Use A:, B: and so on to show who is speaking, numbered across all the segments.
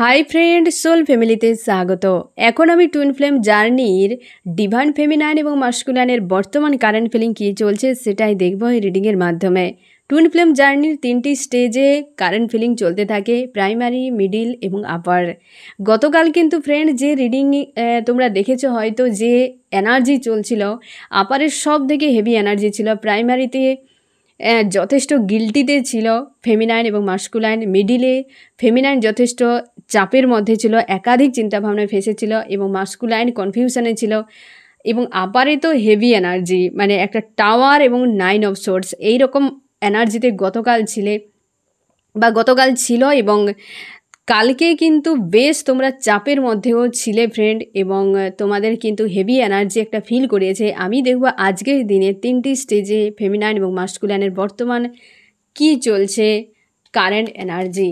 A: hi friend soul ফ্যামিলিতে স্বাগত এখন আমি টুইন ফ্লেম জার্নির ডিভান ফেমিনাইন এবং মাস্কুলাইনের বর্তমান কারেন্ট ফিলিং কী চলছে সেটাই দেখব এই রিডিংয়ের মাধ্যমে টুইন ফ্লেম জার্নির তিনটি স্টেজে কারেন্ট ফিলিং চলতে থাকে প্রাইমারি মিডিল এবং আপার গতকাল কিন্তু ফ্রেন্ড যে রিডিং তোমরা দেখেছ হয়তো যে এনার্জি চলছিল আপারের সব থেকে হেভি এনার্জি ছিল প্রাইমারিতে যথেষ্ট গিল্টিতে ছিল ফেমিনাইন এবং মাস্কুলাইন মিডিলে ফেমিনাইন যথেষ্ট চাপের মধ্যে ছিল একাধিক চিন্তাভাবনায় ফেসেছিল এবং মাস্কুলাইন কনফিউশনে ছিল এবং আপারে তো হেভি এনার্জি মানে একটা টাওয়ার এবং নাইন অফ সোর্স এইরকম এনার্জিতে গতকাল ছিলে বা গতকাল ছিল এবং কালকে কিন্তু বেশ তোমরা চাপের মধ্যেও ছিলে ফ্রেন্ড এবং তোমাদের কিন্তু হেভি এনার্জি একটা ফিল করিয়েছে আমি দেখব আজকের দিনে তিনটি স্টেজে ফেমিনাইন এবং মাস্কুলাইনের বর্তমান কি চলছে কারেন্ট এনার্জি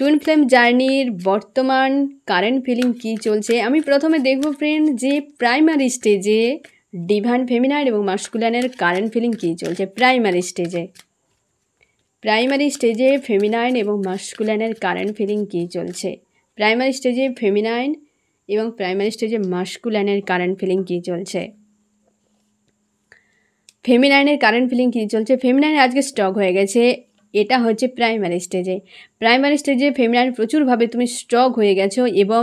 A: টুইন ফ্লেম জার্নির বর্তমান কারেন্ট ফিলিং কি চলছে আমি প্রথমে দেখব ফ্রেন্ড যে প্রাইমারি স্টেজে ডিভান ফেমিনাইন এবং মাস্কুলানের কারেন্ট ফিলিং কি চলছে প্রাইমারি স্টেজে প্রাইমারি স্টেজে ফেমিনাইন এবং মাস্কুলানের কারেন্ট ফিলিং কি চলছে প্রাইমারি স্টেজে ফেমিনাইন এবং প্রাইমারি স্টেজে মাস্কুলানের কারেন্ট ফিলিং কী চলছে ফেমিনাইনের কারেন্ট ফিলিং কী চলছে ফেমিনাইন আজকে স্টক হয়ে গেছে এটা হচ্ছে প্রাইমারি স্টেজে প্রাইমারি স্টেজে ফেমিনাইন প্রচুরভাবে তুমি স্ট্রক হয়ে গেছো এবং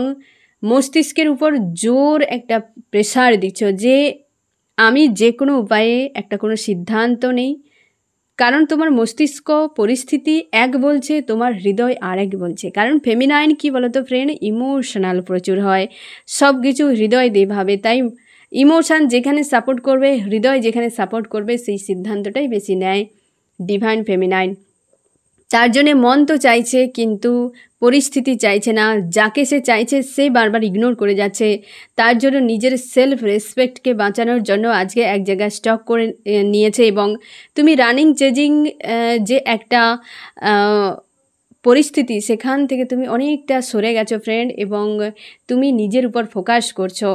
A: মস্তিষ্কের উপর জোর একটা প্রেশার দিচ্ছ যে আমি যে কোনো উপায়ে একটা কোনো সিদ্ধান্ত নেই কারণ তোমার মস্তিষ্ক পরিস্থিতি এক বলছে তোমার হৃদয় আর এক বলছে কারণ ফেমিনাইন কি বলতো ফ্রেন্ড ইমোশনাল প্রচুর হয় সব কিছু হৃদয় দেভাবে ভাবে তাই ইমোশান যেখানে সাপোর্ট করবে হৃদয় যেখানে সাপোর্ট করবে সেই সিদ্ধান্তটাই বেশি নেয় ডিভাইন ফেমিনাইন চারজনে মন তো চাইছে কিন্তু পরিস্থিতি চাইছে না যাকে সে চাইছে সে বারবার ইগনোর করে যাচ্ছে তার জন্য নিজের সেলফ রেসপেক্টকে বাঁচানোর জন্য আজকে এক জায়গায় স্টক করে নিয়েছে এবং তুমি রানিং চেজিং যে একটা পরিস্থিতি সেখান থেকে তুমি অনেকটা সরে গেছো ফ্রেন্ড এবং তুমি নিজের উপর ফোকাস করছো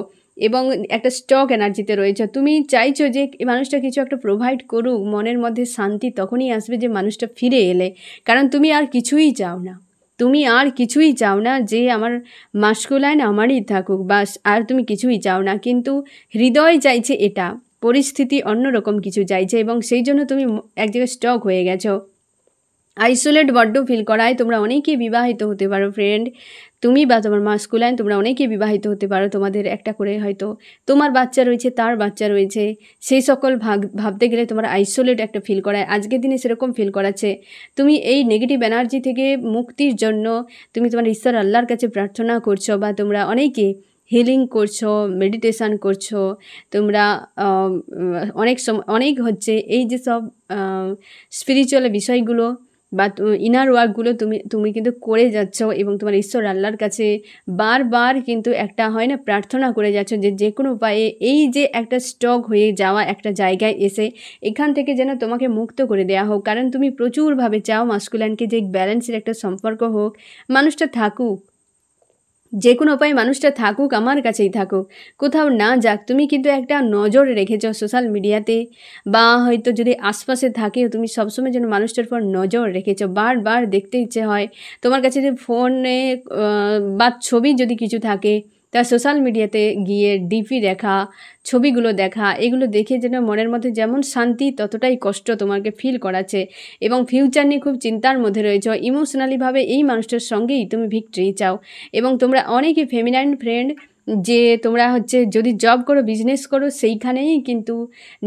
A: এবং একটা স্টক এনার্জিতে রয়েছে তুমি চাইছো যে মানুষটা কিছু একটা প্রোভাইড করুক মনের মধ্যে শান্তি তখনই আসবে যে মানুষটা ফিরে এলে কারণ তুমি আর কিছুই চাও না তুমি আর কিছুই চাও না যে আমার মাস্কুলাইন আমারই থাকুক বাস আর তুমি কিছুই চাও না কিন্তু হৃদয় চাইছে এটা পরিস্থিতি অন্যরকম কিছু চাইছে এবং সেই জন্য তুমি এক জায়গায় স্টক হয়ে গেছো আইসোলেট বড্ড ফিল করায় তোমরা অনেকেই বিবাহিত হতে পারো ফ্রেন্ড তুমি বা তোমার মাস্কুলাইন তোমরা অনেকেই বিবাহিত হতে পারো তোমাদের একটা করে হয়তো তোমার বাচ্চা রয়েছে তার বাচ্চা রয়েছে সেই সকল ভাগ ভাবতে গেলে তোমার আইসোলেট একটা ফিল করায় আজকের দিনে সেরকম ফিল করাচ্ছে তুমি এই নেগেটিভ এনার্জি থেকে মুক্তির জন্য তুমি তোমার ঈশ্বর আল্লাহর কাছে প্রার্থনা করছো বা তোমরা অনেকে হিলিং করছো মেডিটেশান করছো তোমরা অনেক সম অনেক হচ্ছে এই যে সব স্পিরিচুয়াল বিষয়গুলো বা ইনার ওয়ার্কগুলো তুমি তুমি কিন্তু করে যাচ্ছ এবং তোমার ঈশ্বর আল্লাহর কাছে বারবার কিন্তু একটা হয় না প্রার্থনা করে যাচ্ছ যে যে কোনো উপায়ে এই যে একটা স্টক হয়ে যাওয়া একটা জায়গায় এসে এখান থেকে যেন তোমাকে মুক্ত করে দেওয়া হোক কারণ তুমি প্রচুরভাবে চাও মাস্কুলানকে যে ব্যালেন্সের একটা সম্পর্ক হোক মানুষটা থাকুক যে কোনো উপায়ে মানুষটা থাকুক আমার কাছেই থাকুক কোথাও না যাক তুমি কিন্তু একটা নজর রেখেছ সোশ্যাল মিডিয়াতে বা হয়তো যদি আশপাশে থাকেও তুমি সবসময় যেন মানুষটার পর নজর রেখেছ বারবার দেখতে ইচ্ছে হয় তোমার কাছে যদি ফোনে বা ছবি যদি কিছু থাকে তা সোশ্যাল মিডিয়াতে গিয়ে ডিপি দেখা ছবিগুলো দেখা এগুলো দেখে যেন মনের মধ্যে যেমন শান্তি ততটাই কষ্ট তোমাকে ফিল করাচ্ছে এবং ফিউচার নিয়ে খুব চিন্তার মধ্যে রয়েছে ইমোশনালিভাবে এই মানুষটার সঙ্গেই তুমি ভিক্টরি চাও এবং তোমরা অনেকই ফেমিনাইন ফ্রেন্ড যে তোমরা হচ্ছে যদি জব করো বিজনেস করো সেইখানেই কিন্তু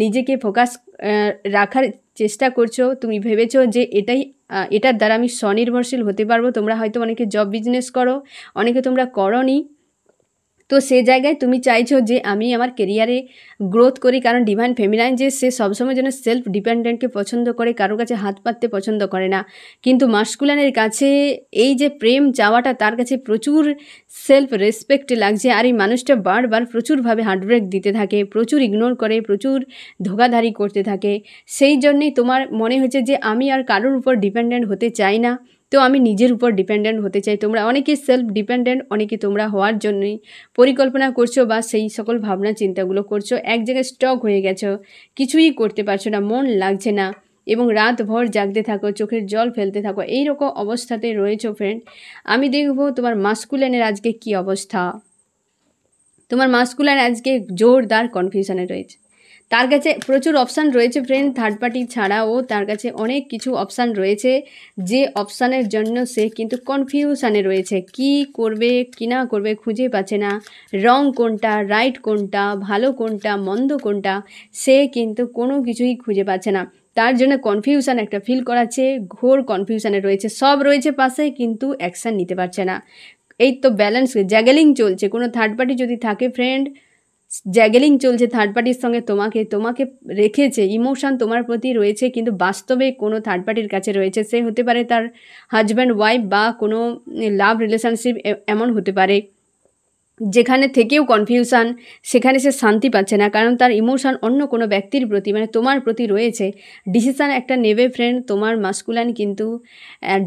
A: নিজেকে ফোকাস রাখার চেষ্টা করছো তুমি ভেবেছো যে এটাই এটার দ্বারা আমি স্বনির্ভরশীল হতে পারবো তোমরা হয়তো অনেকে জব বিজনেস করো অনেকে তোমরা করনি তো সে জায়গায় তুমি চাইছো যে আমি আমার কেরিয়ারে গ্রোথ করি কারণ ডিভাইন ফেমিলাইন যে সে সবসময় যেন সেলফ ডিপেন্ডেন্টকে পছন্দ করে কারোর কাছে হাত পাততে পছন্দ করে না কিন্তু মাস্কুলানের কাছে এই যে প্রেম চাওয়াটা তার কাছে প্রচুর সেলফ রেসপেক্ট লাগছে আর এই মানুষটা বারবার প্রচুরভাবে হার্টব্রেক দিতে থাকে প্রচুর ইগনোর করে প্রচুর ধোকাধারি করতে থাকে সেই জন্যেই তোমার মনে হচ্ছে যে আমি আর কারোর উপর ডিপেন্ডেন্ট হতে চাই না তো আমি নিজের উপর ডিপেন্ডেন্ট হতে চাই তোমরা অনেকে সেলফ ডিপেন্ডেন্ট অনেকে তোমরা হওয়ার জন্যই পরিকল্পনা করছো বা সেই সকল ভাবনা চিন্তাগুলো করছো এক জায়গায় স্টক হয়ে গেছো কিছুই করতে পারছো না মন লাগছে না এবং রাতভর জাগতে থাকো চোখের জল ফেলতে থাকো এই রকম অবস্থাতে রয়েছো ফ্রেন্ড আমি দেখব তোমার মাস্কুলেনের আজকে কি অবস্থা তোমার মাস্কুলেন আজকে জোরদার কনফিউশনে রয়েছে তার কাছে প্রচুর অপশান রয়েছে ফ্রেন্ড থার্ড পার্টি ছাড়াও তার কাছে অনেক কিছু অপশান রয়েছে যে অপশানের জন্য সে কিন্তু কনফিউশানে রয়েছে কি করবে কি না করবে খুঁজে পাচ্ছে না রং কোনটা রাইট কোনটা ভালো কোনটা মন্দ কোনটা সে কিন্তু কোনো কিছুই খুঁজে পাচ্ছে না তার জন্য কনফিউশান একটা ফিল করাচ্ছে ঘোর কনফিউশানে রয়েছে সব রয়েছে পাশে কিন্তু অ্যাকশান নিতে পারছে না এই তো ব্যালেন্স জ্যাগেলিং চলছে কোনো থার্ড পার্টি যদি থাকে ফ্রেন্ড জ্যাগেলিং চলছে থার্ড পার্টির সঙ্গে তোমাকে তোমাকে রেখেছে ইমোশান তোমার প্রতি রয়েছে কিন্তু বাস্তবে কোনো থার্ড পার্টির কাছে রয়েছে সে হতে পারে তার হাজব্যান্ড ওয়াইফ বা কোনো লাভ রিলেশনশিপ এমন হতে পারে যেখানে থেকেও কনফিউশান সেখানে সে শান্তি পাচ্ছে না কারণ তার ইমোশান অন্য কোনো ব্যক্তির প্রতি মানে তোমার প্রতি রয়েছে ডিসিশান একটা নেবে ফ্রেন্ড তোমার মাস্কুলান কিন্তু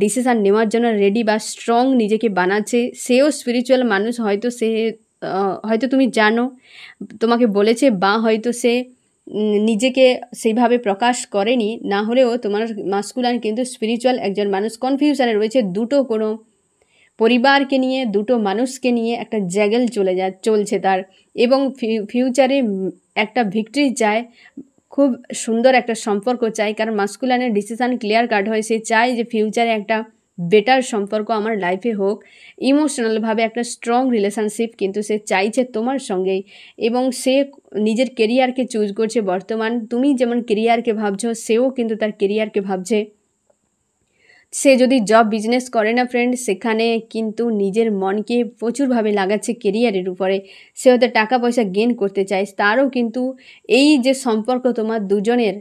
A: ডিসিশান নেওয়ার জন্য রেডি বা স্ট্রং নিজেকে বানাচ্ছে সেও স্পিরিচুয়াল মানুষ হয়তো সে হয়তো তুমি জানো তোমাকে বলেছে বা হয়তো সে নিজেকে সেইভাবে প্রকাশ করেনি না হলেও তোমার মাস্কুলান কিন্তু স্পিরিচুয়াল একজন মানুষ কনফিউশনে রয়েছে দুটো কোনো পরিবারকে নিয়ে দুটো মানুষকে নিয়ে একটা জ্যাগেল চলে যা চলছে তার এবং ফিউচারে একটা ভিক্টরি চায় খুব সুন্দর একটা সম্পর্ক চাই কারণ মাস্কুলানের ডিসিশান ক্লিয়ার কাট হয় সে চায় যে ফিউচারে একটা বেটার সম্পর্ক আমার লাইফে হোক ইমোশনালভাবে একটা স্ট্রং রিলেশনশিপ কিন্তু সে চাইছে তোমার সঙ্গেই এবং সে নিজের কেরিয়ারকে চুজ করছে বর্তমান তুমি যেমন কেরিয়ারকে ভাবছো সেও কিন্তু তার কেরিয়ারকে ভাবছে সে যদি জব বিজনেস করে না ফ্রেন্ড সেখানে কিন্তু নিজের মনকে প্রচুরভাবে লাগাচ্ছে কেরিয়ারের উপরে সে হয়তো টাকা পয়সা গেন করতে চায় তারও কিন্তু এই যে সম্পর্ক তোমার দুজনের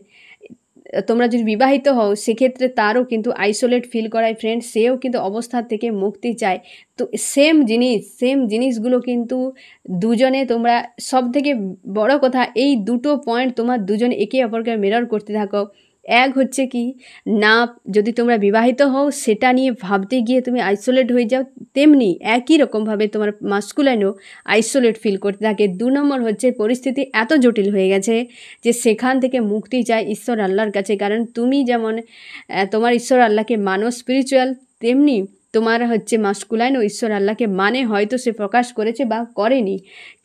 A: তোমরা যদি বিবাহিত হও সেক্ষেত্রে তারও কিন্তু আইসোলেট ফিল করায় ফ্রেন্ড সেও কিন্তু অবস্থা থেকে মুক্তি চায় তো সেম জিনিস সেম জিনিসগুলো কিন্তু দুজনে তোমরা সব থেকে বড় কথা এই দুটো পয়েন্ট তোমার দুজন একে অপরকে মিরর করতে থাকো এক হচ্ছে কি না যদি তোমরা বিবাহিত হও সেটা নিয়ে ভাবতে গিয়ে তুমি আইসোলেট হয়ে যাও তেমনি একই রকমভাবে তোমার মাস্কুলাইনও আইসোলেট ফিল করতে থাকে দু নম্বর হচ্ছে পরিস্থিতি এত জটিল হয়ে গেছে যে সেখান থেকে মুক্তি চায় ঈশ্বর আল্লাহর কাছে কারণ তুমি যেমন তোমার ঈশ্বর আল্লাহকে মানো স্পিরিচুয়াল তেমনি তোমার হচ্ছে মাস্কুলাইন ও ঈশ্বর আল্লাহকে মানে হয়তো সে প্রকাশ করেছে বা করেনি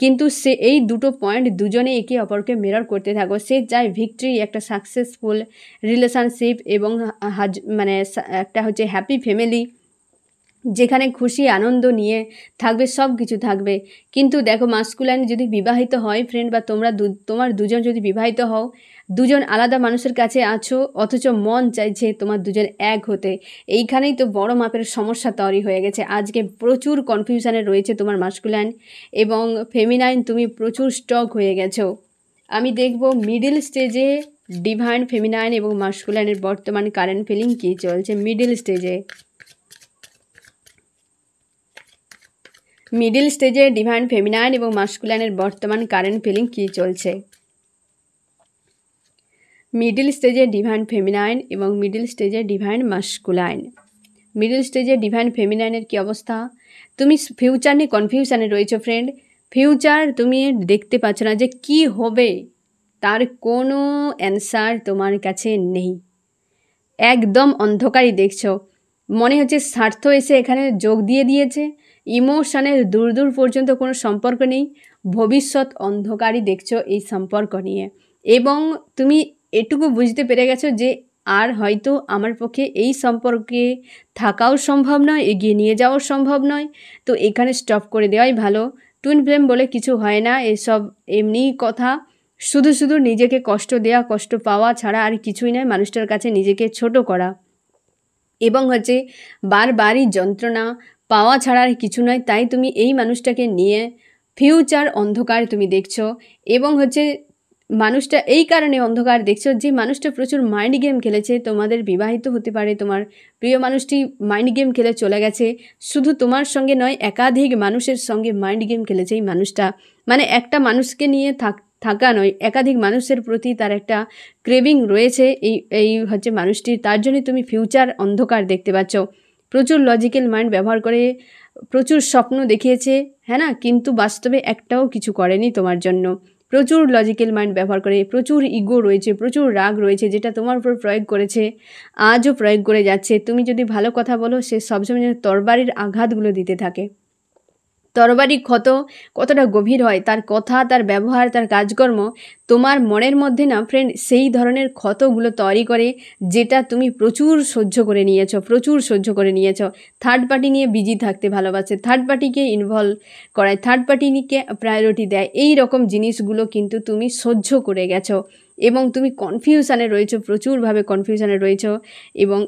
A: কিন্তু সে এই দুটো পয়েন্ট দুজনে একে অপরকে মেরর করতে থাকো সে চায় ভিক্টরি একটা সাকসেসফুল রিলেশনশিপ এবং হাজ মানে একটা হচ্ছে হ্যাপি ফ্যামিলি যেখানে খুশি আনন্দ নিয়ে থাকবে সব কিছু থাকবে কিন্তু দেখো মাস্কুলাইন যদি বিবাহিত হয় ফ্রেন্ড বা তোমরা তোমার দুজন যদি বিবাহিত হও দুজন আলাদা মানুষের কাছে আছো অথচ মন চাইছে তোমার দুজন এক হতে এইখানেই তো বড় মাপের সমস্যা তৈরি হয়ে গেছে আজকে প্রচুর কনফিউশানে রয়েছে তোমার মাস্কুলাইন এবং ফেমিনাইন তুমি প্রচুর স্টক হয়ে গেছো আমি দেখব মিডিল স্টেজে ডিভাইন ফেমিনাইন এবং মাস্কুলাইনের বর্তমান কারেন্ট ফিলিং কী চলছে মিডিল স্টেজে মিডিল স্টেজে ডিভাইন ফেমিনাইন এবং মাস্কুলাইনের বর্তমান কারেন্ট ফিলিং কী চলছে মিডিল স্টেজে ডিভাইন ফেমিনাইন এবং মিডিল স্টেজে ডিভাইন মাস্কুলাইন মিডিল স্টেজে ডিভাইন ফেমিনাইনের কী অবস্থা তুমি ফিউচার নিয়ে কনফিউশানে রয়েছো ফ্রেন্ড ফিউচার তুমি দেখতে পাচ্ছ না যে কি হবে তার কোনো অ্যান্সার তোমার কাছে নেই একদম অন্ধকারই দেখছো মনে হচ্ছে স্বার্থ এসে এখানে যোগ দিয়ে দিয়েছে ইমোশনের দূর দূর পর্যন্ত কোনো সম্পর্ক নেই ভবিষ্যৎ অন্ধকারই দেখছো এই সম্পর্ক নিয়ে এবং তুমি এটুকু বুঝতে পেরে গেছো যে আর হয়তো আমার পক্ষে এই সম্পর্কে থাকাও সম্ভব নয় এগিয়ে নিয়ে যাওয়াও সম্ভব নয় তো এখানে স্টপ করে দেওয়াই ভালো টুইন ফ্লেম বলে কিছু হয় না এসব এমনি কথা শুধু শুধু নিজেকে কষ্ট দেয়া কষ্ট পাওয়া ছাড়া আর কিছুই নয় মানুষটার কাছে নিজেকে ছোট করা এবং হচ্ছে বারবারই যন্ত্রণা পাওয়া ছাড়া আর কিছু নয় তাই তুমি এই মানুষটাকে নিয়ে ফিউচার অন্ধকার তুমি দেখছো এবং হচ্ছে মানুষটা এই কারণে অন্ধকার দেখছো যে মানুষটা প্রচুর মাইন্ড গেম খেলেছে তোমাদের বিবাহিত হতে পারে তোমার প্রিয় মানুষটি মাইন্ড গেম খেলে চলে গেছে শুধু তোমার সঙ্গে নয় একাধিক মানুষের সঙ্গে মাইন্ড গেম খেলেছে এই মানুষটা মানে একটা মানুষকে নিয়ে থাক থাকা নয় একাধিক মানুষের প্রতি তার একটা ক্রেভিং রয়েছে এই এই হচ্ছে মানুষটির তার জন্য তুমি ফিউচার অন্ধকার দেখতে পাচ্ছ প্রচুর লজিক্যাল মাইন্ড ব্যবহার করে প্রচুর স্বপ্ন দেখিয়েছে হ্যাঁ না কিন্তু বাস্তবে একটাও কিছু করেনি তোমার জন্য প্রচুর লজিক্যাল মাইন্ড ব্যবহার করে প্রচুর ইগো রয়েছে প্রচুর রাগ রয়েছে যেটা তোমার উপর প্রয়োগ করেছে আজও প্রয়োগ করে যাচ্ছে তুমি যদি ভালো কথা বলো সে সবসময় যেন তরবারির আঘাতগুলো দিতে থাকে তরবারি ক্ষত কতটা গভীর হয় তার কথা তার ব্যবহার তার কাজকর্ম তোমার মনের মধ্যে না ফ্রেন্ড সেই ধরনের ক্ষতগুলো তৈরি করে যেটা তুমি প্রচুর সহ্য করে নিয়েছো প্রচুর সহ্য করে নিয়েছো থার্ড পার্টি নিয়ে বিজি থাকতে ভালোবাসে থার্ড পার্টিকে ইনভলভ করায় থার্ড পার্টিকে প্রায়োরিটি দেয় এই রকম জিনিসগুলো কিন্তু তুমি সহ্য করে গেছো এবং তুমি কনফিউশানে রয়েছো প্রচুরভাবে কনফিউশানে রয়েছো এবং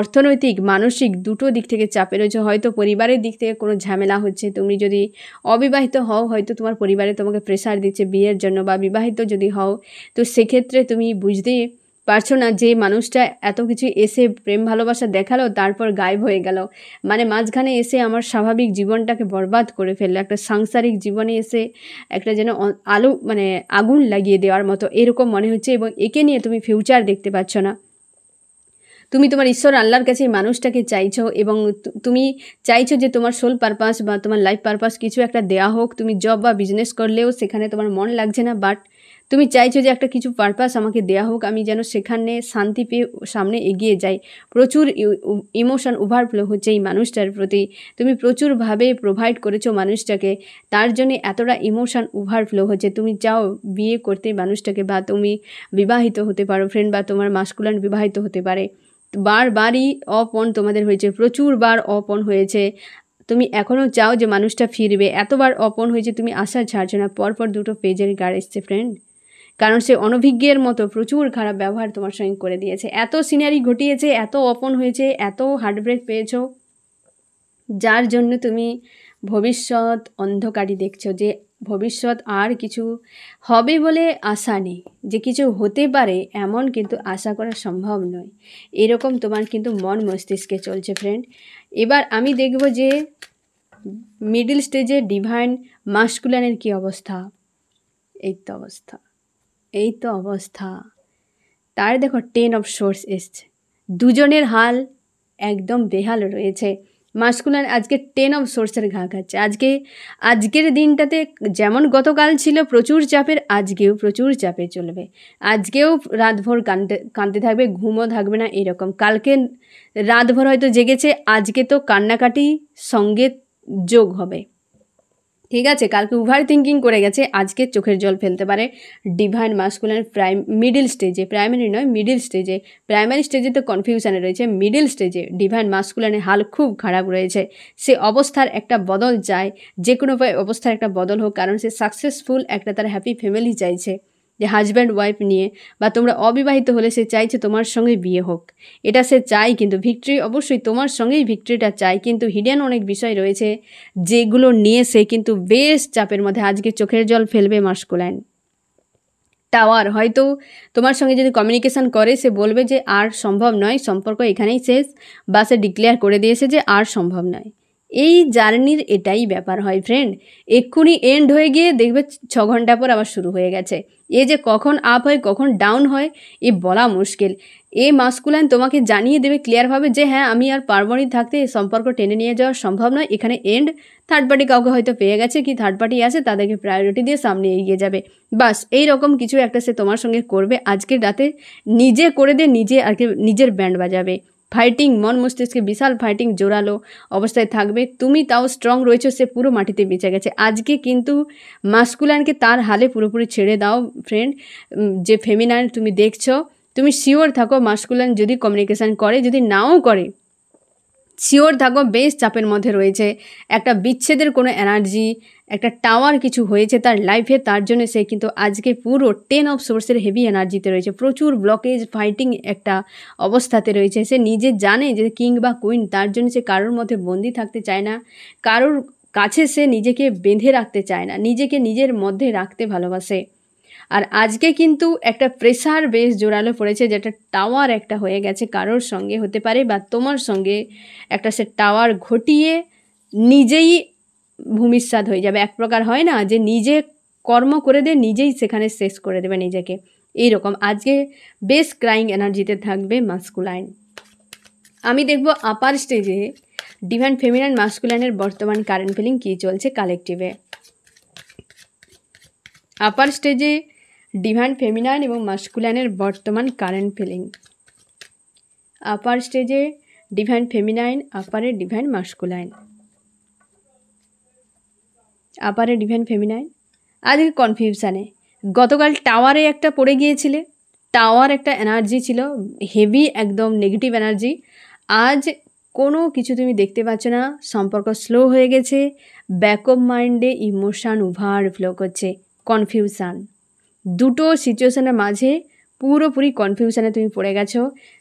A: অর্থনৈতিক মানসিক দুটো দিক থেকে চাপে রয়েছো হয়তো পরিবারের দিক থেকে কোনো ঝামেলা হচ্ছে তুমি যদি অবিবাহিত হও হয়তো তোমার পরিবারে তোমাকে প্রেশার দিচ্ছে বিয়ের জন্য বা বিবাহিত যদি হও তো সেক্ষেত্রে তুমি বুঝতেই পারছো না যে মানুষটা এত কিছু এসে প্রেম ভালোবাসা দেখালো তারপর গায়েব হয়ে গেল মানে মাঝখানে এসে আমার স্বাভাবিক জীবনটাকে বরবাদ করে ফেললো একটা সাংসারিক জীবনে এসে একটা যেন আলো মানে আগুন লাগিয়ে দেওয়ার মতো এরকম মনে হচ্ছে এবং একে নিয়ে তুমি ফিউচার দেখতে পাচ্ছ না তুমি তোমার ঈশ্বর আল্লাহর কাছে মানুষটাকে চাইছো এবং তুমি চাইছো যে তোমার সোল পারপাস বা তোমার লাইফ পারপাস কিছু একটা দেয়া হোক তুমি জব বা বিজনেস করলেও সেখানে তোমার মন লাগছে না বাট তুমি চাইছো যে একটা কিছু পারপাস আমাকে দেয়া হোক আমি যেন সেখানে শান্তি পেয়ে সামনে এগিয়ে যাই প্রচুর ইমোশন ওভারফ্লো হচ্ছে এই মানুষটার প্রতি তুমি প্রচুরভাবে প্রোভাইড করেছো মানুষটাকে তার জন্য এতটা ইমোশন ওভারফ্লো হচ্ছে তুমি চাও বিয়ে করতে মানুষটাকে বা তুমি বিবাহিত হতে পারো ফ্রেন্ড বা তোমার মাস্কুলান বিবাহিত হতে পারে বারবারই অপন তোমাদের হয়েছে প্রচুরবার অপন হয়েছে তুমি এখনও চাও যে মানুষটা ফিরবে এতবার অপন হয়েছে তুমি আশা ছাড়ছো না পরপর দুটো পেজের গাড়ি এসছে ফ্রেন্ড কারণ সে অনভিজ্ঞের মতো প্রচুর খারাপ ব্যবহার তোমার সঙ্গে করে দিয়েছে এত সিনারি ঘটিয়েছে এত অপন হয়েছে এত হার্টব্রেক পেয়েছ যার জন্য তুমি ভবিষ্যৎ অন্ধকারই দেখছো যে ভবিষ্যৎ আর কিছু হবে বলে আশা নেই যে কিছু হতে পারে এমন কিন্তু আশা করা সম্ভব নয় এরকম তোমার কিন্তু মন মস্তিষ্কে চলছে ফ্রেন্ড এবার আমি দেখব যে মিডিল স্টেজে ডিভাইন মাস্কুলানের কি অবস্থা এই তো অবস্থা এই তো অবস্থা তার দেখো টেন অফ সোর্স এসছে দুজনের হাল একদম বেহাল রয়েছে মাসকুলার আজকে টেন অফ সোর্সের ঘা খাচ্ছে আজকে আজকের দিনটাতে যেমন গতকাল ছিল প্রচুর চাপের আজকেও প্রচুর চাপে চলবে আজকেও রাতভর কাঁদতে কাঁদতে থাকবে ঘুমও থাকবে না এরকম কালকে রাতভর হয়তো জেগেছে আজকে তো কান্নাকাটি সঙ্গে যোগ হবে ঠিক আছে কালকে ওভার থিঙ্কিং করে গেছে আজকে চোখের জল ফেলতে পারে ডিভাইন মাস্কুলার প্রাইম মিডিল স্টেজে প্রাইমারি নয় মিডিল স্টেজে প্রাইমারি স্টেজে তো কনফিউশানে রয়েছে মিডিল স্টেজে ডিভাইন মাস্কুলারের হাল খুব খারাপ রয়েছে সে অবস্থার একটা বদল চায় যে কোনো উপায় অবস্থার একটা বদল হোক কারণ সে সাকসেসফুল একটা তার হ্যাপি ফ্যামিলি চাইছে যে হাজব্যান্ড ওয়াইফ নিয়ে বা তোমরা অবিবাহিত হলে সে চাইছে তোমার সঙ্গে বিয়ে হোক এটা সে চাই কিন্তু ভিক্টরি অবশ্যই তোমার সঙ্গেই ভিক্টরিটা চাই কিন্তু হিডেন অনেক বিষয় রয়েছে যেগুলো নিয়ে সে কিন্তু বেশ চাপের মধ্যে আজকে চোখের জল ফেলবে মাস্কুলাইন টাওয়ার হয়তো তোমার সঙ্গে যদি কমিউনিকেশান করে সে বলবে যে আর সম্ভব নয় সম্পর্ক এখানেই শেষ বা সে ডিক্লেয়ার করে দিয়েছে যে আর সম্ভব নয় এই জার্নির এটাই ব্যাপার হয় ফ্রেন্ড এক্ষুনি এন্ড হয়ে গিয়ে দেখবে ছ ঘন্টা পর আবার শুরু হয়ে গেছে এ যে কখন আপ হয় কখন ডাউন হয় এ বলা মুশকিল এ মাস্কুলাইন তোমাকে জানিয়ে দেবে ক্লিয়ারভাবে যে হ্যাঁ আমি আর পারবনি থাকতে এই সম্পর্ক টেনে নিয়ে যাওয়া সম্ভব নয় এখানে এন্ড থার্ড পার্টি কাউকে হয়তো পেয়ে গেছে কি থার্ড পার্টি আছে তাদেরকে প্রায়োরিটি দিয়ে সামনে এগিয়ে যাবে বাস এই রকম কিছু একটা সে তোমার সঙ্গে করবে আজকের রাতে নিজে করে দে নিজে আর কি নিজের ব্যান্ড বাজাবে ফাইটিং মন মস্তিষ্কে বিশাল ফাইটিং জোরালো অবস্থায় থাকবে তুমি তাও স্ট্রং রয়েছে সে পুরো মাটিতে বেঁচে গেছে আজকে কিন্তু মাস্কুলাইনকে তার হালে পুরোপুরি ছেড়ে দাও ফ্রেন্ড যে ফেমিনাইন তুমি দেখছো তুমি শিওর থাকো মাস্কুলাইন যদি কমিউনিকেশান করে যদি নাও করে শিওর থাকো বেশ চাপের মধ্যে রয়েছে একটা বিচ্ছেদের কোনো এনার্জি একটা টাওয়ার কিছু হয়েছে তার লাইফে তার জন্য সে কিন্তু আজকে পুরো টেন অফ সোর্সের হেভি এনার্জিতে রয়েছে প্রচুর ব্লকেজ ফাইটিং একটা অবস্থাতে রয়েছে সে নিজে জানে যে কিং বা কুইন তার জন্য সে কারোর মধ্যে বন্দি থাকতে চায় না কারোর কাছে সে নিজেকে বেঁধে রাখতে চায় না নিজেকে নিজের মধ্যে রাখতে ভালোবাসে আর আজকে কিন্তু একটা প্রেশার বেশ জোরালো পড়েছে যেটা টাওয়ার একটা হয়ে গেছে কারোর সঙ্গে হতে পারে বা তোমার সঙ্গে একটা সে টাওয়ার ঘটিয়ে নিজেই ভূমিস্বাদ হয়ে যাবে এক প্রকার হয় না যে নিজে কর্ম করে দে নিজেই সেখানে শেষ করে দেবে নিজেকে এইরকম আজকে বেশ ক্রাইং এনার্জিতে থাকবে মাস্কুলাইন আমি দেখব আপার স্টেজে ডিভাইন ফেমিনাইন মাস্কুলাইনের বর্তমান কারেন্ট ফিলিং কী চলছে কালেকটিভে আপার স্টেজে ডিভাইন ফেমিনাইন এবং মাস্কুলাইনের বর্তমান কারেন্ট ফিলিং আপার স্টেজে ডিভাইন ফেমিনাইন আপারে ডিভাইন মাস্কুলাইন আপারে ডিভাইন ফেমিনাইন আজকে কনফিউশানে গতকাল টাওয়ারে একটা পড়ে গিয়েছিলে টাওয়ার একটা এনার্জি ছিল হেভি একদম নেগেটিভ এনার্জি আজ কোনো কিছু তুমি দেখতে পাচ্ছ না সম্পর্ক স্লো হয়ে গেছে ব্যাক অফ মাইন্ডে ইমোশান ওভার ফ্লো করছে কনফিউশান দুটো সিচুয়েশনের মাঝে পুরোপুরি কনফিউশানে তুমি পড়ে গেছো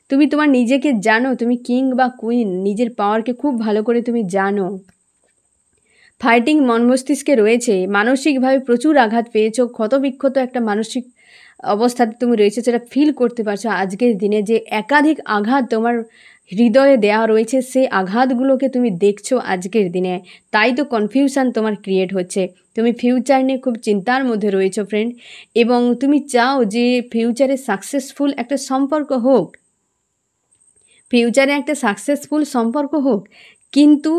A: তুমি তোমার নিজেকে জানো তুমি কিং বা কুইন নিজের পাওয়ারকে খুব ভালো করে তুমি জানো ফাইটিং মন মস্তিষ্কে রয়েছে মানসিকভাবে প্রচুর আঘাত পেয়েছো ক্ষতবিক্ষত একটা মানসিক অবস্থাতে তুমি রয়েছে সেটা ফিল করতে পারছো আজকের দিনে যে একাধিক আঘাত তোমার হৃদয়ে দেয়া রয়েছে সে আঘাতগুলোকে তুমি দেখছো আজকের দিনে তাই তো কনফিউশান তোমার ক্রিয়েট হচ্ছে তুমি ফিউচার নিয়ে খুব চিন্তার মধ্যে রয়েছো ফ্রেন্ড এবং তুমি চাও যে ফিউচারে সাকসেসফুল একটা সম্পর্ক হোক ফিউচারে একটা সাকসেসফুল সম্পর্ক হোক কিন্তু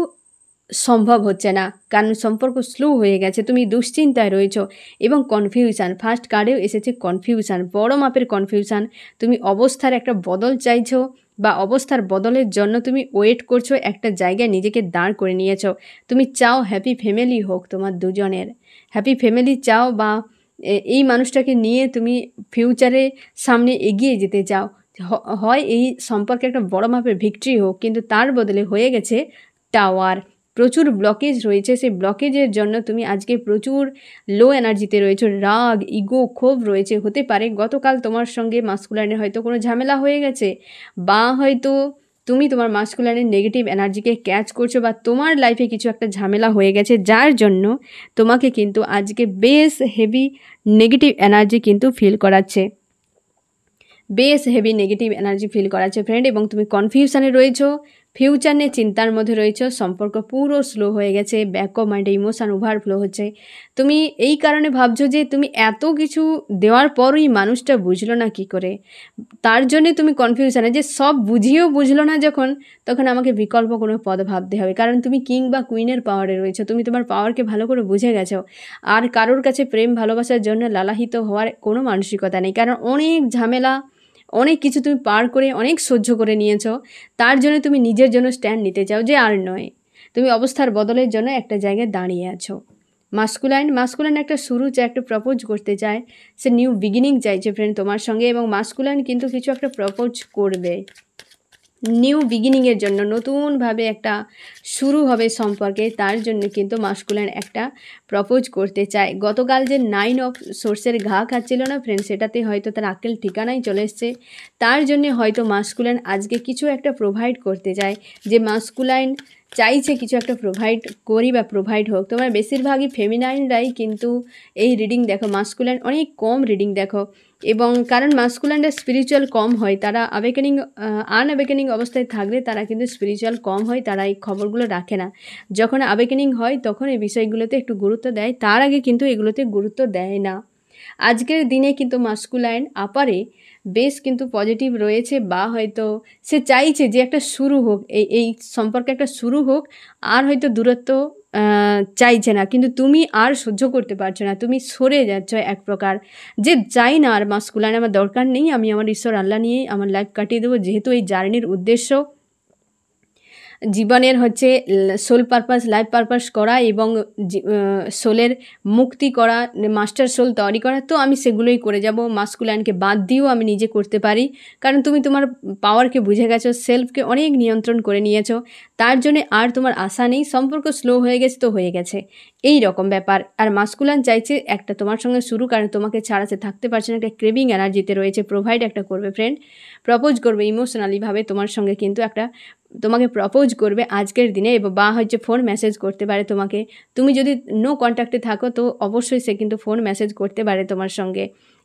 A: সম্ভব হচ্ছে না কারণ সম্পর্ক স্লো হয়ে গেছে তুমি দুশ্চিন্তায় রয়েছো এবং কনফিউশান ফার্স্ট কার্ডেও এসেছে কনফিউশান বড় মাপের কনফিউশান তুমি অবস্থার একটা বদল চাইছো বা অবস্থার বদলের জন্য তুমি ওয়েট করছো একটা জায়গায় নিজেকে দাঁড় করে নিয়েছো তুমি চাও হ্যাপি ফ্যামিলি হোক তোমার দুজনের হ্যাপি ফ্যামিলি চাও বা এই মানুষটাকে নিয়ে তুমি ফিউচারে সামনে এগিয়ে যেতে চাও হয় এই সম্পর্কে একটা বড় মাপের ভিক্টরি হোক কিন্তু তার বদলে হয়ে গেছে টাওয়ার প্রচুর ব্লকেজ রয়েছে সেই ব্লকেজের জন্য তুমি আজকে প্রচুর লো এনার্জিতে রয়েছো রাগ ইগো ক্ষোভ রয়েছে হতে পারে গতকাল তোমার সঙ্গে মাস্কুলারের হয়তো কোনো ঝামেলা হয়ে গেছে বা হয়তো তুমি তোমার মাস্কুলারের নেগেটিভ এনার্জিকে ক্যাচ করছো বা তোমার লাইফে কিছু একটা ঝামেলা হয়ে গেছে যার জন্য তোমাকে কিন্তু আজকে বেশ হেভি নেগেটিভ এনার্জি কিন্তু ফিল করাচ্ছে বেশ হেভি নেগেটিভ এনার্জি ফিল করাচ্ছে ফ্রেন্ড এবং তুমি কনফিউশানে রয়েছো ফিউচার নিয়ে চিন্তার মধ্যে রয়েছে সম্পর্ক পুরো স্লো হয়ে গেছে ব্যাক অফ মাইন্ডে ইমোশান ওভারফ্লো হচ্ছে তুমি এই কারণে ভাবছো যে তুমি এত কিছু দেওয়ার পরই মানুষটা বুঝলো না কি করে তার জন্যে তুমি কনফিউশানে যে সব বুঝিয়েও বুঝলো না যখন তখন আমাকে বিকল্প কোনো পদ ভাবতে হবে কারণ তুমি কিং বা কুইনের পাওয়ারে রয়েছো তুমি তোমার পাওয়ারকে ভালো করে বুঝে গেছো আর কারোর কাছে প্রেম ভালোবাসার জন্য লালাহিত হওয়ার কোনো মানসিকতা নেই কারণ অনেক ঝামেলা অনেক কিছু তুমি পার করে অনেক সহ্য করে নিয়েছো তার জন্য তুমি নিজের জন্য স্ট্যান্ড নিতে চাও যে আর নয় তুমি অবস্থার বদলের জন্য একটা জায়গায় দাঁড়িয়ে আছো মাস্কুলাইন মাস্কুলাইন একটা শুরু চায় একটা প্রপোজ করতে চায় সে নিউ বিগিনিং চাইছে ফ্রেন্ড তোমার সঙ্গে এবং মাস্কুলাইন কিন্তু কিছু একটা প্রপোজ করবে নিউ বিগিনিংয়ের জন্য নতুনভাবে একটা শুরু হবে সম্পর্কে তার জন্য কিন্তু মাস্কুলার একটা প্রপোজ করতে চায় গতকাল যে নাইন অফ সোর্সের ঘা খাচ্ছিল না ফ্রেন্ড সেটাতে হয়তো তার আকেল ঠিকানায় চলে এসছে তার জন্য হয়তো মাস্কুলার আজকে কিছু একটা প্রোভাইড করতে চায় যে মাস্কুলাইন চাইছে কিছু একটা প্রোভাইড করি বা প্রোভাইড হোক তোমার বেশিরভাগই ফেমিনাইনরাই কিন্তু এই রিডিং দেখো মাস্কুলাইন অনেক কম রিডিং দেখো এবং কারণ মাস্কুল্যান্ডে স্পিরিচুয়াল কম হয় তারা আবেকেনিং আনঅ্যাবেকেনিং অবস্থায় থাকলে তারা কিন্তু স্পিরিচুয়াল কম হয় তারা এই খবরগুলো রাখে না যখন আবেকেনিং হয় তখন এই বিষয়গুলোতে একটু গুরুত্ব দেয় তার আগে কিন্তু এগুলোতে গুরুত্ব দেয় না আজকের দিনে কিন্তু মাস্কুলাইন আপারে বেশ কিন্তু পজিটিভ রয়েছে বা হয়তো সে চাইছে যে একটা শুরু হোক এই এই সম্পর্কে একটা শুরু হোক আর হয়তো দূরত্ব চাইছে না কিন্তু তুমি আর সহ্য করতে পারছো না তুমি সরে যাচ্ছ এক প্রকার যে যাই না আর মাস্কুলার আমার দরকার নেই আমি আমার ঈশ্বর আল্লাহ নিয়েই আমার লাইফ কাটিয়ে দেবো যেহেতু এই জার্নির উদ্দেশ্য জীবনের হচ্ছে সোল পারপাস লাইফ পারপাস করা এবং সোলের মুক্তি করা মাস্টার সোল তৈরি করা তো আমি সেগুলোই করে যাব মাস্কুলাইনকে বাদ দিয়েও আমি নিজে করতে পারি কারণ তুমি তোমার পাওয়ারকে বুঝে গেছো সেলফকে অনেক নিয়ন্ত্রণ করে নিয়েছো তার জন্য আর তোমার আশা নেই সম্পর্ক স্লো হয়ে গেছে তো হয়ে গেছে এই রকম ব্যাপার আর মাস্কুলান চাইছে একটা তোমার সঙ্গে শুরু কারণ তোমাকে ছাড়া সে থাকতে পারছে না একটা ক্রেভিং এনার্জিতে রয়েছে প্রোভাইড একটা করবে ফ্রেন্ড প্রপোজ করবে ইমোশনালিভাবে তোমার সঙ্গে কিন্তু একটা তোমাকে প্রপোজ করবে আজকের দিনে এবং বা হচ্ছে ফোন মেসেজ করতে পারে তোমাকে তুমি যদি নো কন্ট্যাক্টে থাকো তো অবশ্যই সে কিন্তু ফোন মেসেজ করতে পারে তোমার সঙ্গে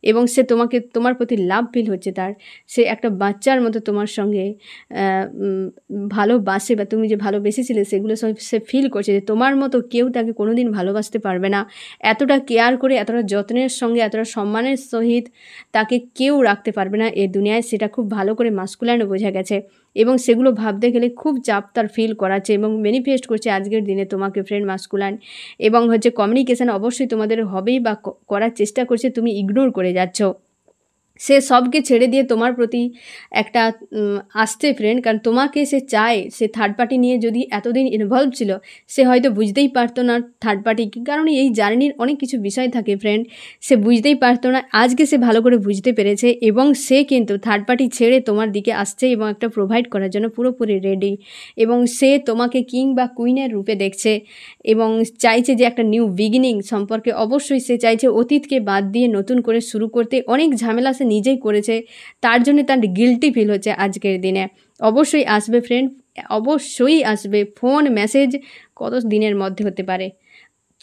A: এবং সে তোমাকে তোমার প্রতি লাভ ফিল হচ্ছে তার সে একটা বাচ্চার মতো তোমার সঙ্গে ভালোবাসে বা তুমি যে ভালোবেসেছিলে সেগুলো সব সে ফিল করছে যে তোমার মতো কেউ তাকে কোনো দিন ভালোবাসতে পারবে না এতটা কেয়ার করে এতটা যত্নের সঙ্গে এতটা সম্মানের সহিত তাকে কেউ রাখতে পারবে না এ দুনিয়ায় সেটা খুব ভালো করে মাস্কুলানো বোঝা গেছে এবং সেগুলো ভাবতে গেলে খুব চাপ তার ফিল করাচ্ছে এবং ম্যানিফেস্ট করছে আজকের দিনে তোমাকে ফ্রেন্ড মাস্কুলান এবং হচ্ছে কমিউনিকেশান অবশ্যই তোমাদের হবেই বা করার চেষ্টা করছে তুমি ইগনোর করে যাচ্ছ সে সবকে ছেড়ে দিয়ে তোমার প্রতি একটা আসতে ফ্রেন্ড কারণ তোমাকে সে চায় সে থার্ড পার্টি নিয়ে যদি এতদিন ইনভলভ ছিল সে হয়তো বুঝতেই পারতো না থার্ড পার্টি কারণ এই জার্নির অনেক কিছু বিষয় থাকে ফ্রেন্ড সে বুঝতেই পারতো না আজকে সে ভালো করে বুঝতে পেরেছে এবং সে কিন্তু থার্ড পার্টি ছেড়ে তোমার দিকে আসছে এবং একটা প্রোভাইড করার জন্য পুরোপুরি রেডি এবং সে তোমাকে কিং বা কুইনের রূপে দেখছে এবং চাইছে যে একটা নিউ বিগিনিং সম্পর্কে অবশ্যই সে চাইছে অতীতকে বাদ দিয়ে নতুন করে শুরু করতে অনেক ঝামেলা সে নিজেই করেছে তার জন্য তার গিলটি ফিল হচ্ছে আজকের দিনে অবশ্যই আসবে ফ্রেন্ড অবশ্যই আসবে ফোন মেসেজ কত দিনের মধ্যে হতে পারে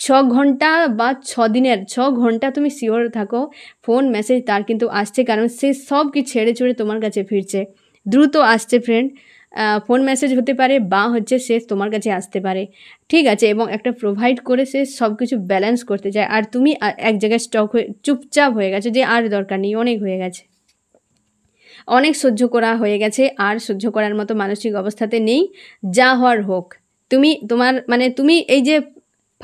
A: ছ ঘন্টা বা ছ দিনের ছ ঘন্টা তুমি শিওর থাকো ফোন মেসেজ তার কিন্তু আসছে কারণ সে সব কি ছেড়ে ছুড়ে তোমার কাছে ফিরছে দ্রুত আসছে ফ্রেন্ড ফোন মেসেজ হতে পারে বা হচ্ছে সে তোমার কাছে আসতে পারে ঠিক আছে এবং একটা প্রোভাইড করে সে সব কিছু ব্যালেন্স করতে চায় আর তুমি এক জায়গায় স্টক হয়ে চুপচাপ হয়ে গেছে যে আর দরকার নেই অনেক হয়ে গেছে অনেক সহ্য করা হয়ে গেছে আর সহ্য করার মতো মানসিক অবস্থাতে নেই যা হওয়ার হোক তুমি তোমার মানে তুমি এই যে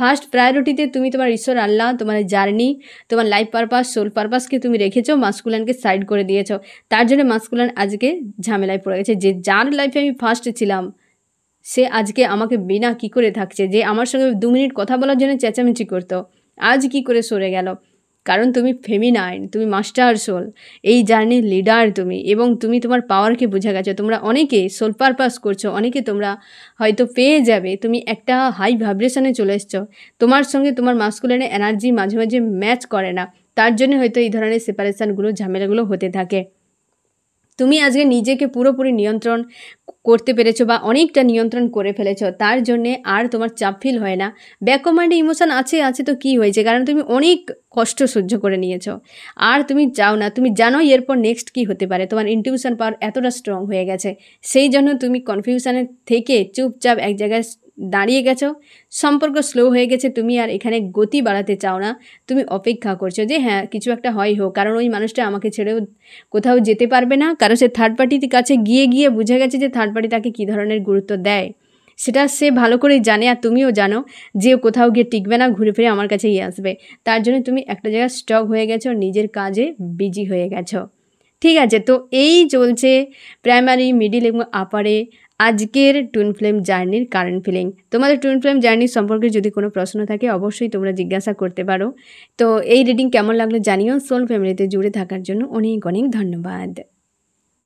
A: ফার্স্ট প্রায়োরিটিতে তুমি তোমার ঈশ্বর আল্লাহ তোমার জার্নি তোমার লাইফ পারপাস সোল পারপাসকে তুমি রেখেছো মাস্কুলানকে সাইড করে দিয়েছো তার জন্য মাস্কুলান আজকে ঝামেলায় পড়ে গেছে যে যার লাইফে আমি ফার্স্ট ছিলাম সে আজকে আমাকে বিনা কি করে থাকছে যে আমার সঙ্গে দু মিনিট কথা বলার জন্য চেঁচামেচি করতো আজ কি করে সরে গেল কারণ তুমি ফেমিনাইন তুমি মাস্টার সোল এই জার্নির লিডার তুমি এবং তুমি তোমার পাওয়ারকে বোঝা গেছো তোমরা অনেকে সোল পারপাস করছো অনেকে তোমরা হয়তো পেয়ে যাবে তুমি একটা হাই ভাইব্রেশনে চলে এসছো তোমার সঙ্গে তোমার মাস্কুলানে এনার্জি মাঝে মাঝে ম্যাচ করে না তার জন্য হয়তো এই ধরনের সেপারেশানগুলো ঝামেলাগুলো হতে থাকে তুমি আজকে নিজেকে পুরোপুরি নিয়ন্ত্রণ করতে পেরেছো বা অনেকটা নিয়ন্ত্রণ করে ফেলেছো তার জন্যে আর তোমার চাপ ফিল হয় না ব্যাক মাইন্ডে ইমোশান আছে আছে তো কি হয়েছে কারণ তুমি অনেক কষ্ট সহ্য করে নিয়েছো আর তুমি চাও না তুমি জানো এরপর নেক্সট কি হতে পারে তোমার ইনটিউশন পাওয়ার এতটা স্ট্রং হয়ে গেছে সেই জন্য তুমি কনফিউশনের থেকে চুপচাপ এক জায়গায় দাঁড়িয়ে গেছো সম্পর্ক স্লো হয়ে গেছে তুমি আর এখানে গতি বাড়াতে চাও না তুমি অপেক্ষা করছো যে হ্যাঁ কিছু একটা হয় হোক কারণ ওই মানুষটা আমাকে ছেড়েও কোথাও যেতে পারবে না কারণ সে থার্ড পার্টির কাছে গিয়ে গিয়ে বুঝে গেছে যে থার্ড পার্টি তাকে কী ধরনের গুরুত্ব দেয় সেটা সে ভালো করে জানে আর তুমিও জানো যে কোথাও গিয়ে টিকবে না ঘুরে ফিরে আমার কাছেই আসবে তার জন্য তুমি একটা জায়গায় স্টক হয়ে গেছো নিজের কাজে বিজি হয়ে গেছো ঠিক আছে তো এই চলছে প্রাইমারি মিডিল এবং আপারে আজকের টুন ফ্লেম জার্নির কারেন্ট ফিলিং তোমাদের টুন ফ্লেম জার্নি সম্পর্কে যদি কোনো প্রশ্ন থাকে অবশ্যই তোমরা জিজ্ঞাসা করতে পারো তো এই রিডিং কেমন লাগলো জানিও সোল ফ্যামিলিতে জুড়ে থাকার জন্য অনেক অনেক ধন্যবাদ